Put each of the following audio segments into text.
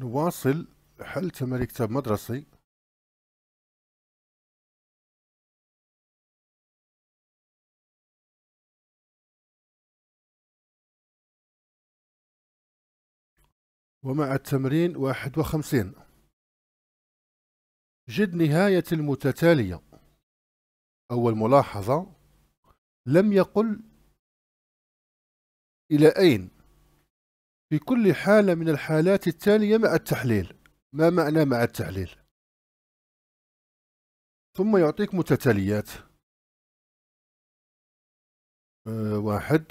نواصل حل تمارين كتاب مدرسي ومع التمرين واحد وخمسين جد نهاية المتتالية أول ملاحظة لم يقل إلى أين في كل حالة من الحالات التالية مع التحليل ما معنى مع التحليل ثم يعطيك متتاليات آه، واحد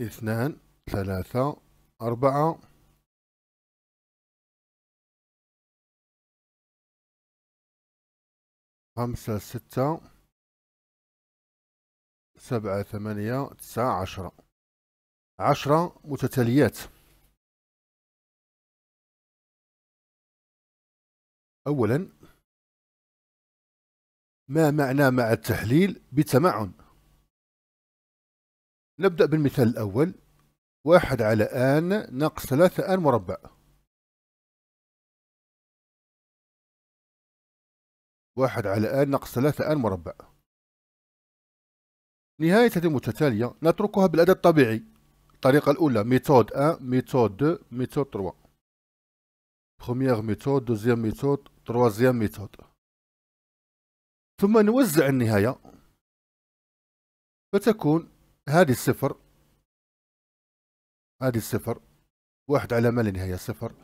اثنان ثلاثة أربعة خمسة ستة سبعة ثمانية تسعة عشرة عشرة متتاليات أولا ما معنى مع التحليل بتمعن نبدأ بالمثال الأول واحد على آن ناقص ثلاثة آن مربع واحد على آن ناقص ثلاثة آن مربع نهاية هذه المتتالية نتركها بالأداة الطبيعي الطريقة الأولى ميثود 1 ميثود 2 ميثود 3 première méthode deuxième méthode تروازيام ميثود ثم نوزع النهاية فتكون هذه الصفر هذه الصفر واحد على ما لا نهاية صفر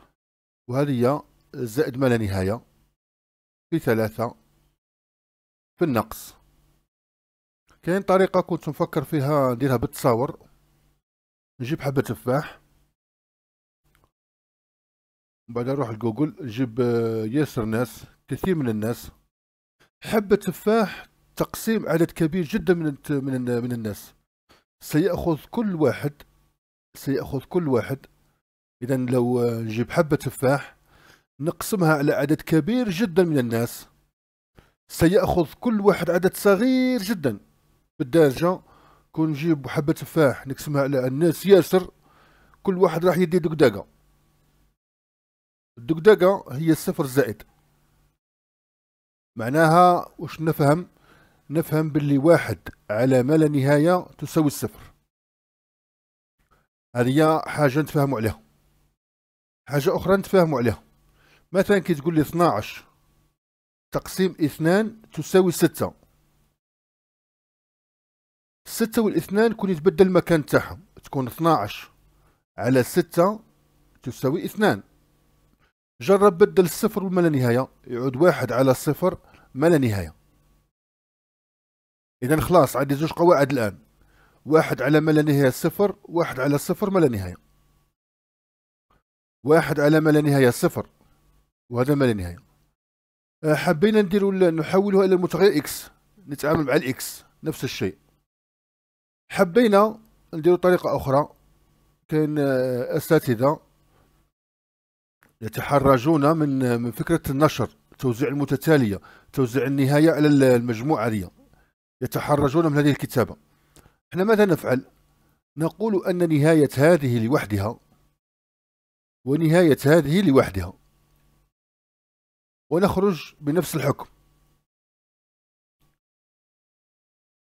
وهذه زائد ما لا نهاية في ثلاثة في النقص كاين طريقة كنت نفكر فيها نديرها بالتصاور نجيب حبة تفاح بعدها نروح لجوجل جيب آه، ياسر ناس كثير من الناس حبة تفاح تقسيم عدد كبير جدا من من من الناس سيأخذ كل واحد سيأخذ كل واحد إذا لو آه، نجيب حبة تفاح نقسمها على عدد كبير جدا من الناس سيأخذ كل واحد عدد صغير جدا بالدرجة كون نجيب حبة تفاح نقسمها على الناس ياسر كل واحد راح يدي دقدقة الدقدقة هي الصفر الزائد معناها واش نفهم نفهم باللي واحد على ما لا نهاية تساوي الصفر هذه حاجة نتفاهموا عليها حاجة أخرى نتفاهموا عليها مثلا كي تقول لي 12 تقسيم اثنان تساوي ستة و والاثنان كون يتبدل المكان تاعهم تكون 12 على ستة تساوي اثنان جرب بدل الصفر بما لا نهاية يعود واحد على صفر ما لا نهاية إذا خلاص عندي زوج قواعد الآن واحد على ما لا نهاية صفر واحد على صفر ما لا نهاية واحد على ما لا نهاية صفر وهذا ما لا نهاية آه، حبينا نديرو نحولها إلى المتغير إكس نتعامل مع الإكس نفس الشيء حبينا نديرو طريقة أخرى كاين آه، أساتذة يتحرجون من من فكره النشر توزيع المتتاليه توزيع النهايه على المجموعه دي يتحرجون من هذه الكتابه احنا ماذا نفعل نقول ان نهايه هذه لوحدها ونهايه هذه لوحدها ونخرج بنفس الحكم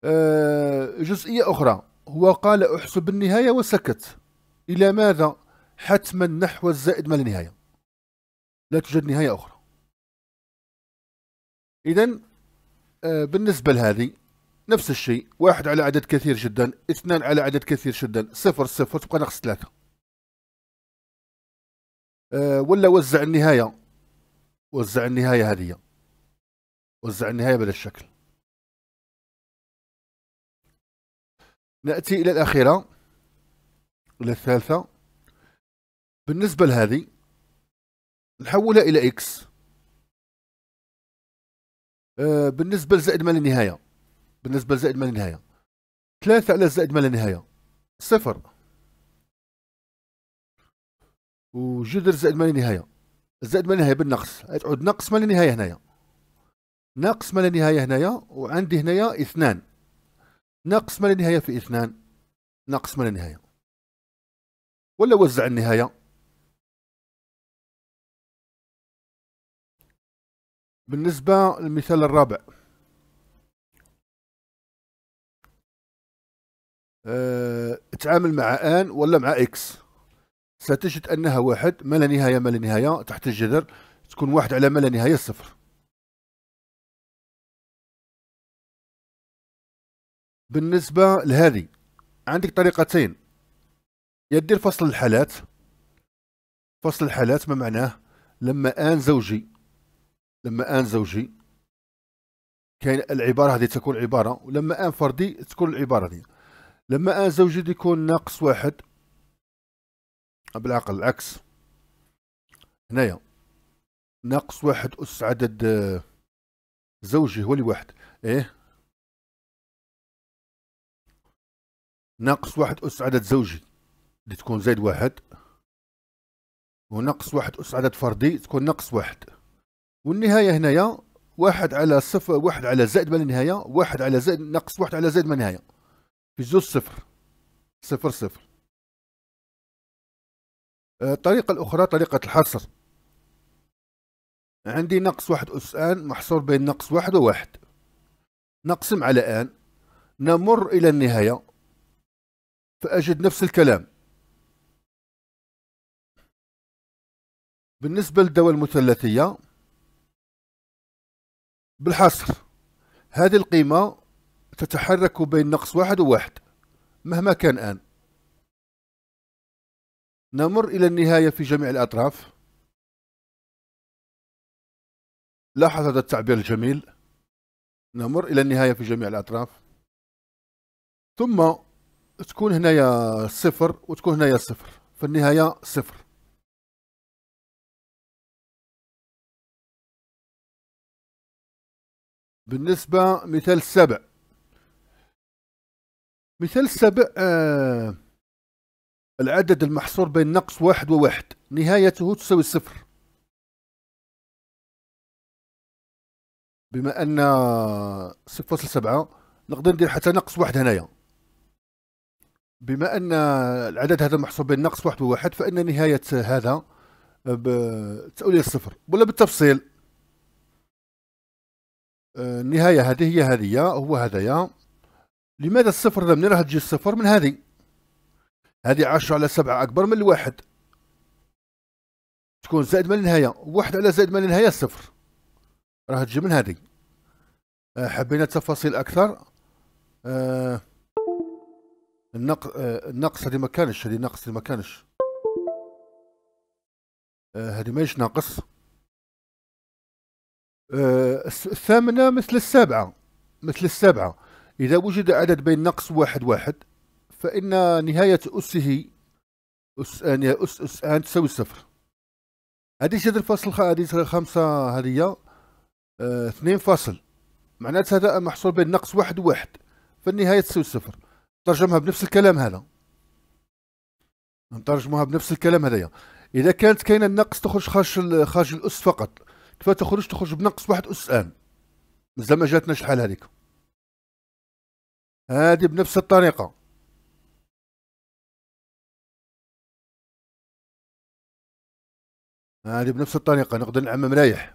آه، جزئيه اخرى هو قال احسب النهايه وسكت الى ماذا حتما نحو الزائد من النهايه لا توجد نهاية أخرى إذا آه، بالنسبة لهذه نفس الشيء واحد على عدد كثير جدا اثنان على عدد كثير جدا صفر صفر تبقى ناقص ثلاثة آه، ولا وزع النهاية وزع النهاية هذه وزع النهاية بهذا الشكل نأتي إلى الأخيرة إلى الثالثة بالنسبة لهذه نحولها الى اكس آه، بالنسبه لزائد ما لا نهايه بالنسبه لزائد ما لا نهايه 3 على زائد ما لا نهايه صفر وجذر زائد ما لا نهايه زائد ما لا نهايه بالنقص تعود نقص ما لا نهايه هنايا ناقص ما لا نهايه هنايا وعندي هنايا اثنان ناقص ما لا نهايه في اثنان ناقص ما لا نهايه ولا وزع النهايه بالنسبة للمثال الرابع آه، تعامل مع ان ولا مع اكس ستجد انها واحد ما لا نهاية ما لا نهاية تحت الجذر تكون واحد على ما لا نهاية صفر بالنسبة لهذه عندك طريقتين يا دير فصل الحالات فصل الحالات ما معناه لما ان زوجي لما ان زوجي كاين العباره هذه تكون عباره ولما ان فردي تكون العباره هذه لما ان زوجي يكون ناقص واحد بالعقل العكس هنايا ناقص واحد اس عدد زوجي هو اللي واحد ايه ناقص واحد اس عدد زوجي اللي تكون زائد واحد وناقص واحد اس عدد فردي تكون ناقص واحد والنهايه هنايا واحد على صفر واحد على زائد من النهايه واحد على زائد ناقص واحد على زائد من النهايه في جزء صفر صفر صفر آه، الطريقه الاخرى طريقه الحصر عندي ناقص واحد أس آن محصور بين ناقص واحد وواحد نقسم على آن نمر إلى النهاية فأجد نفس الكلام بالنسبة للدواء المثلثية بالحصر هذه القيمة تتحرك بين نقص واحد وواحد مهما كان آن نمر إلى النهاية في جميع الأطراف لاحظ هذا التعبير الجميل نمر إلى النهاية في جميع الأطراف ثم تكون هنايا صفر وتكون هنايا صفر في النهاية صفر بالنسبة مثال سبع مثال سبع آه العدد المحصور بين نقص واحد وواحد نهايته تساوي صفر بما أن صفر فاصل سبعة نقدر ندير حتى نقص واحد هنايا بما أن العدد هذا محصور بين نقص واحد وواحد فإن نهاية هذا آه، تساوي الصفر ولا بالتفصيل النهايه آه، هذه هي هذه هو هذايا لماذا الصفر ذا منين راح تجي الصفر من هذه هذه عشرة على سبعة اكبر من الواحد تكون زائد من النهايه واحد على زائد من النهايه صفر راح تجي من هذه آه، حبينا تفاصيل اكثر آه النق... آه، النقص هذه ما كانش هذه نقص هذه ما كانش هذه ماهيش ناقص آه، الثامنة مثل السابعة مثل السابعة إذا وجد عدد بين نقص واحد واحد فإن نهاية أسه أس أن آه، أس أس أن آه، تساوي الصفر هذه هذا الفصل هذه خمسة هذه اه اثنين فاصل معناتها هذا محصور بين نقص واحد وواحد فالنهاية تساوي صفر ترجمها بنفس الكلام هذا نترجمها بنفس الكلام هذايا إذا كانت كاينة النقص تخرج خارج خارج الأس فقط كيف تخرج تخرج بنقص واحد اس ان مازال ما جاتنا شحال هذيك هادي بنفس الطريقه هادي بنفس الطريقه نقدر نعمم رايح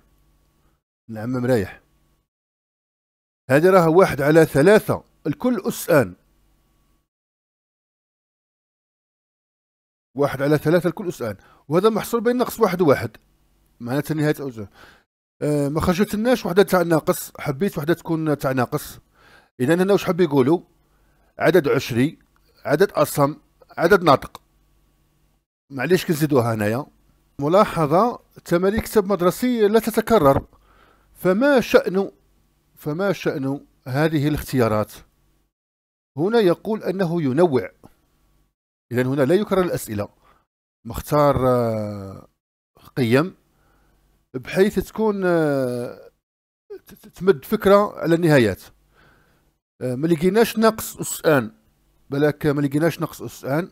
نعمم رايح هادي راه واحد على ثلاثة الكل أس آن واحد على ثلاثة الكل أس آن وهذا محصور بين نقص واحد وواحد معناتها نهايه اوزون أه ما خرجتلناش وحده تاع ناقص حبيت وحده تكون تاع ناقص اذا هنا واش حب يقولوا عدد عشري عدد اصم عدد ناطق معليش كنزيدوها هنايا ملاحظه تمارين كتاب مدرسي لا تتكرر فما شأن فما شأن هذه الاختيارات هنا يقول أنه ينوع إذا هنا لا يكرر الأسئلة مختار آه، قيم بحيث تكون آه، تمد فكره على النهايات آه، ما لقيناش نقص ان بلاك ما لقيناش نقص ان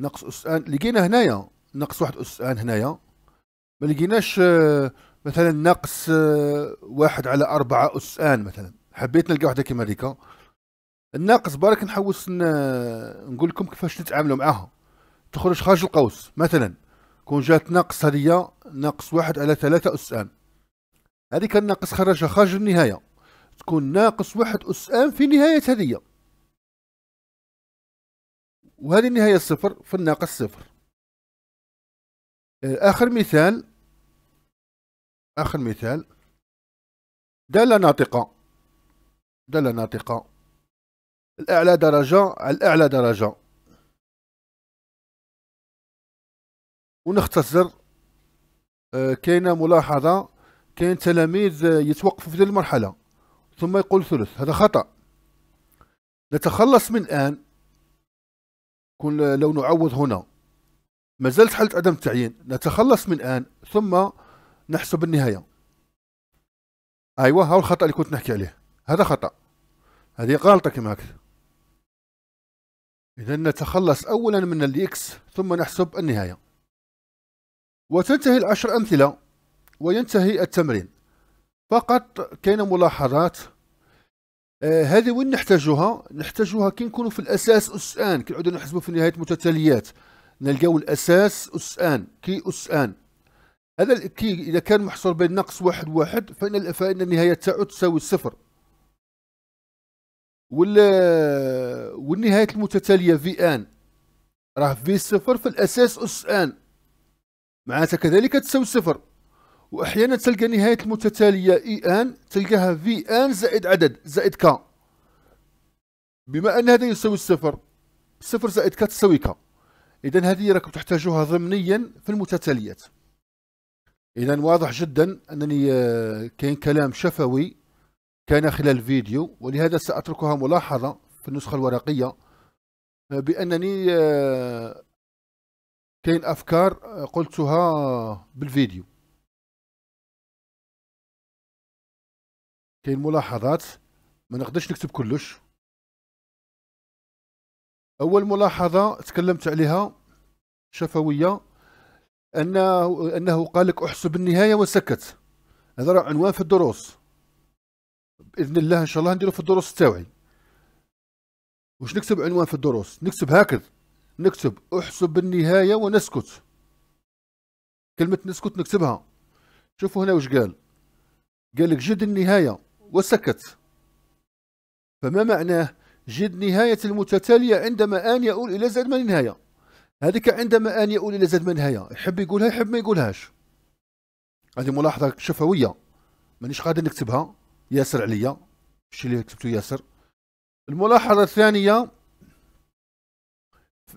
نقص ان لقينا هنايا نقص واحد ان هنايا ما لقيناش آه، مثلا نقص واحد على أربعة ان مثلا حبيت نلقى واحدة كيما هذيك الناقص برك نحوس نقول لكم كيفاش نتعاملوا معاها تخرج خارج القوس مثلا كون جات ناقص هذيا ناقص واحد على ثلاثة أسئان هذه كان ناقص خرجها خارج النهاية تكون ناقص واحد أسئان في نهاية هذيا وهذه النهاية صفر في الناقص صفر آه، آخر مثال آخر مثال دالة ناطقة دالة ناطقة الأعلى درجة على الأعلى درجة ونختصر آه، كاينه ملاحظه كاين تلاميذ آه، يتوقف في هذه المرحله ثم يقول ثلث هذا خطا نتخلص من الان كن آه، لو نعوض هنا ما زالت حالة عدم التعيين نتخلص من الآن ثم نحسب النهاية أيوة هاو الخطأ اللي كنت نحكي عليه هذا خطأ هذه غلطة كما هكذا إذا نتخلص أولا من الإكس ثم نحسب النهاية وتنتهي العشر أمثلة وينتهي التمرين فقط كاين ملاحظات آه هذه وين نحتاجوها نحتاجوها كي نكونوا في الاساس اسان كنعودوا نحسبوا في نهايه المتتاليات نلقاو الاساس اسان كي اسان هذا الكي اذا كان محصور بين نقص واحد واحد فان فان النهايه تاعو تساوي صفر وال والنهايات المتتاليه في ان راه في صفر في الاساس اس ان معناتها كذلك تساوي صفر واحيانا تلقى نهايه المتتاليه اي ان تلقاها في ان زائد عدد زائد ك بما ان هذا يساوي الصفر صفر زائد ك تساوي ك اذا هذه راكم تحتاجوها ضمنيا في المتتاليات اذا واضح جدا انني آه، كاين كلام شفوي كان خلال الفيديو ولهذا ساتركها ملاحظه في النسخه الورقيه آه، بانني آه، كاين افكار قلتها بالفيديو كاين ملاحظات ما نقدرش نكتب كلش اول ملاحظه تكلمت عليها شفويه انه انه قال لك احسب النهايه وسكت هذا راه عنوان في الدروس باذن الله ان شاء الله نديرو في الدروس تاوعي واش نكتب عنوان في الدروس نكتب هكذا نكتب احسب النهاية ونسكت كلمة نسكت نكتبها شوفوا هنا واش قال قال لك جد النهاية وسكت فما معناه جد نهاية المتتالية عندما أن يؤول إلى زاد من نهاية هذيك عندما أن يؤول إلى زاد من نهاية يحب يقولها يحب ما يقولهاش هذه ملاحظة شفوية مانيش قادر نكتبها ياسر عليا الشيء اللي كتبته ياسر الملاحظة الثانية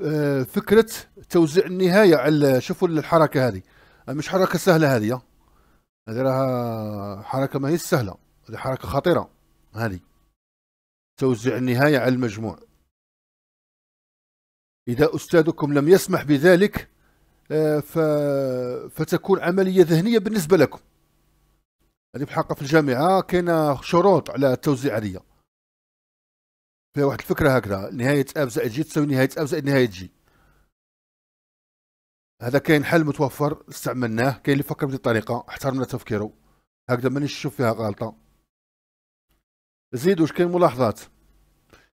آه، فكره توزيع النهايه على شوفوا الحركه هذه مش حركه سهله هذه هذه راها حركه ما هي سهله هذه حركه خطيره هذه توزيع النهايه على المجموع اذا استاذكم لم يسمح بذلك آه، ف... فتكون عمليه ذهنيه بالنسبه لكم هذه بحق في الجامعه كاينه شروط على التوزيع هذه فيها واحد الفكره هكذا نهايه اف زائد جي تساوي نهايه اف زائد نهايه جي هذا كاين حل متوفر استعملناه كاين اللي فكر بهذه الطريقه احترمنا تفكيره هكذا مانيش نشوف فيها غلطه زيد واش كاين ملاحظات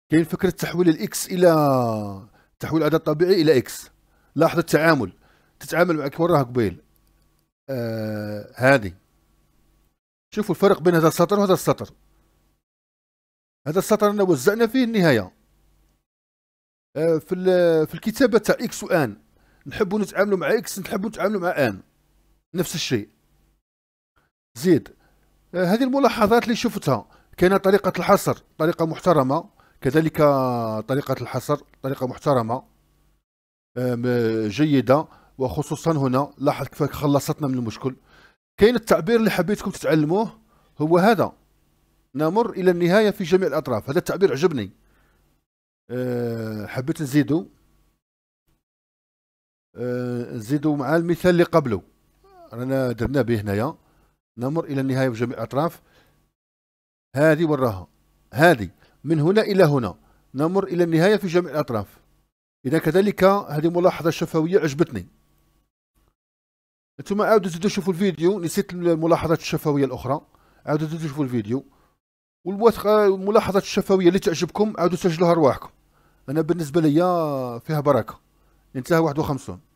كاين فكره تحويل الاكس الى تحويل عدد طبيعي الى اكس لاحظ التعامل تتعامل مع كيف راه قبيل آه هذه شوفوا الفرق بين هذا السطر وهذا السطر هذا السطر انا وزعنا فيه النهايه آه، في في الكتابه تاع اكس وان نحبوا نتعاملوا مع اكس نحبوا نتعاملوا مع ان نفس الشيء زيد آه، هذه الملاحظات اللي شفتها كان طريقه الحصر طريقه محترمه كذلك طريقه الحصر طريقه محترمه جيده وخصوصا هنا لاحظ كيف خلصتنا من المشكل كاين التعبير اللي حبيتكم تتعلموه هو هذا نمر الى النهايه في جميع الاطراف هذا التعبير عجبني أه حبيت نزيدو أه نزيدو مع المثال اللي قبله رانا درنا به هنايا نمر الى النهايه في جميع الاطراف هذه وراها هذه من هنا الى هنا نمر الى النهايه في جميع الاطراف اذا كذلك هذه ملاحظه شفويه عجبتني انتم عاودوا تزيدوا شوفوا الفيديو نسيت الملاحظات الشفويه الاخرى عاودوا تزيدوا شوفوا الفيديو والوثقه الملاحظات الشفويه اللي تعجبكم عاودوا سجلوها رواحكم انا بالنسبه ليا فيها بركه انتهى 51